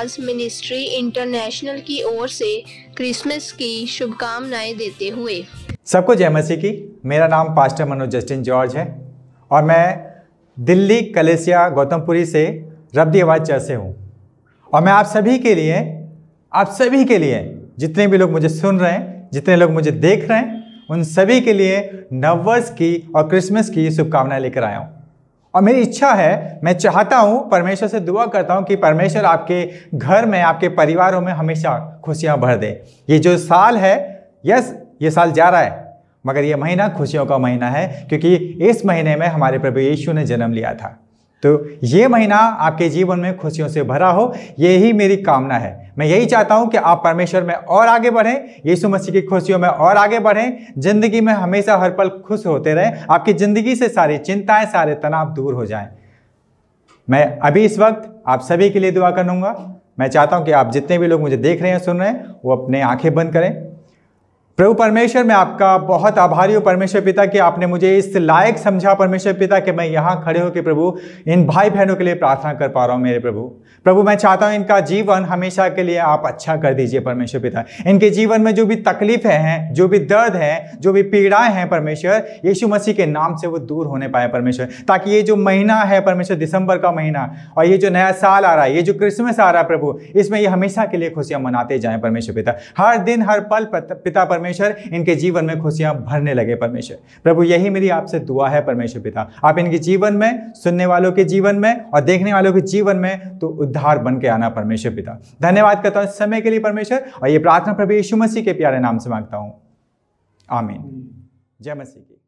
आवाज ministry international की ओर से क्रिसमस की शुभकामनाएं देते हुए सबको जय मसीह की मेरा नाम पास्टर मनोज जस्टिन जॉर्ज है और मैं दिल्ली कलेसिया गौतमपुरी से रबदी आवाज़ चर्च से हूँ और मैं आप सभी के लिए आप सभी के लिए जितने भी लोग मुझे सुन रहे हैं जितने लोग मुझे देख रहे हैं उन सभी के लिए नववर्ष की और क्रिसमस की शुभकामनाएं लेकर आया हूँ और मेरी इच्छा है मैं चाहता हूँ परमेश्वर से दुआ करता हूँ कि परमेश्वर आपके घर में आपके परिवारों में हमेशा खुशियाँ भर दे ये जो साल है यस ये साल जा रहा है मगर ये महीना खुशियों का महीना है क्योंकि इस महीने में हमारे प्रभु यीशु ने जन्म लिया था तो ये महीना आपके जीवन में खुशियों से भरा हो यही मेरी कामना है मैं यही चाहता हूँ कि आप परमेश्वर में और आगे बढ़ें यीशु मसीह की खुशियों में और आगे बढ़ें ज़िंदगी में हमेशा हर पल खुश होते रहें आपकी ज़िंदगी से सारी चिंताएं सारे तनाव दूर हो जाएं मैं अभी इस वक्त आप सभी के लिए दुआ करूँगा मैं चाहता हूँ कि आप जितने भी लोग मुझे देख रहे हैं सुन रहे हैं वो अपने आँखें बंद करें प्रभु परमेश्वर मैं आपका बहुत आभारी हूँ परमेश्वर पिता कि आपने मुझे इस लायक समझा परमेश्वर पिता कि मैं यहाँ खड़े होकर प्रभु इन भाई बहनों के लिए प्रार्थना कर पा रहा हूँ मेरे प्रभु प्रभु मैं चाहता हूँ इनका जीवन हमेशा के लिए आप अच्छा कर दीजिए परमेश्वर पिता इनके जीवन में जो भी तकलीफें हैं जो भी दर्द हैं जो भी पीड़ाएं हैं परमेश्वर यीशु मसीह के नाम से वो दूर होने पाए परमेश्वर ताकि ये जो महीना है परमेश्वर दिसंबर का महीना और ये जो नया साल आ रहा है ये जो क्रिसमस आ रहा है प्रभु इसमें ये हमेशा के लिए खुशियाँ मनाते जाएँ परमेश्वर पिता हर दिन हर पल पिता परमेश्वर परमेश्वर इनके जीवन में खुशियां भरने लगे परमेश्वर प्रभु यही मेरी आपसे दुआ है परमेश्वर पिता आप इनके जीवन में सुनने वालों के जीवन में और देखने वालों के जीवन में तो उद्धार बन के आना परमेश्वर पिता धन्यवाद करता हूँ समय के लिए परमेश्वर और ये प्रार्थना प्रभु यीशु मसीह के प्यारे नाम से मांगता हूँ आमीन जय मसीह की